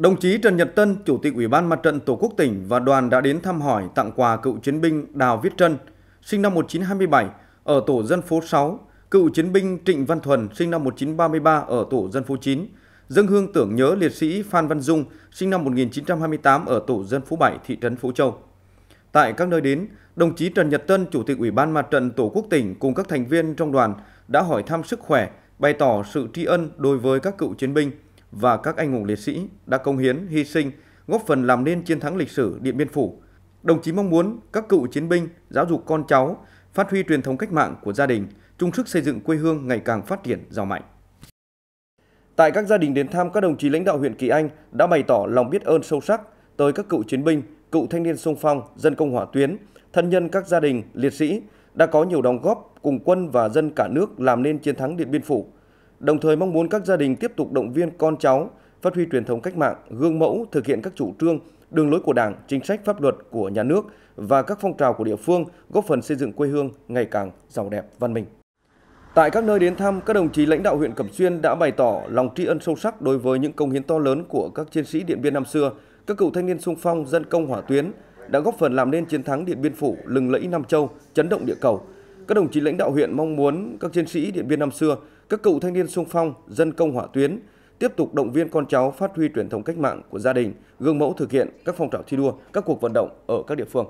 Đồng chí Trần Nhật Tân, Chủ tịch Ủy ban Mặt trận Tổ quốc tỉnh và đoàn đã đến thăm hỏi tặng quà cựu chiến binh Đào Viết Trân, sinh năm 1927, ở tổ dân phố 6, cựu chiến binh Trịnh Văn Thuần, sinh năm 1933, ở tổ dân phố 9, dân hương tưởng nhớ liệt sĩ Phan Văn Dung, sinh năm 1928, ở tổ dân phố 7, thị trấn Phú Châu. Tại các nơi đến, đồng chí Trần Nhật Tân, Chủ tịch Ủy ban Mặt trận Tổ quốc tỉnh cùng các thành viên trong đoàn đã hỏi thăm sức khỏe, bày tỏ sự tri ân đối với các cựu chiến binh – và các anh hùng liệt sĩ đã công hiến, hy sinh, góp phần làm nên chiến thắng lịch sử Điện Biên Phủ. Đồng chí mong muốn các cựu chiến binh giáo dục con cháu, phát huy truyền thống cách mạng của gia đình, chung sức xây dựng quê hương ngày càng phát triển giàu mạnh. Tại các gia đình đến thăm, các đồng chí lãnh đạo huyện Kỳ Anh đã bày tỏ lòng biết ơn sâu sắc tới các cựu chiến binh, cựu thanh niên sung phong, dân công hỏa tuyến, thân nhân các gia đình liệt sĩ đã có nhiều đóng góp cùng quân và dân cả nước làm nên chiến thắng Điện Biên Phủ – đồng thời mong muốn các gia đình tiếp tục động viên con cháu phát huy truyền thống cách mạng, gương mẫu thực hiện các chủ trương, đường lối của Đảng, chính sách pháp luật của nhà nước và các phong trào của địa phương góp phần xây dựng quê hương ngày càng giàu đẹp văn minh. Tại các nơi đến thăm, các đồng chí lãnh đạo huyện Cẩm Xuyên đã bày tỏ lòng tri ân sâu sắc đối với những công hiến to lớn của các chiến sĩ Điện Biên năm xưa, các cựu thanh niên sung phong, dân công hỏa tuyến đã góp phần làm nên chiến thắng Điện Biên Phủ lừng lẫy Nam Châu, chấn động địa cầu – các đồng chí lãnh đạo huyện mong muốn các chiến sĩ Điện Biên năm xưa, các cựu thanh niên sung phong, dân công hỏa tuyến tiếp tục động viên con cháu phát huy truyền thống cách mạng của gia đình, gương mẫu thực hiện các phong trào thi đua, các cuộc vận động ở các địa phương.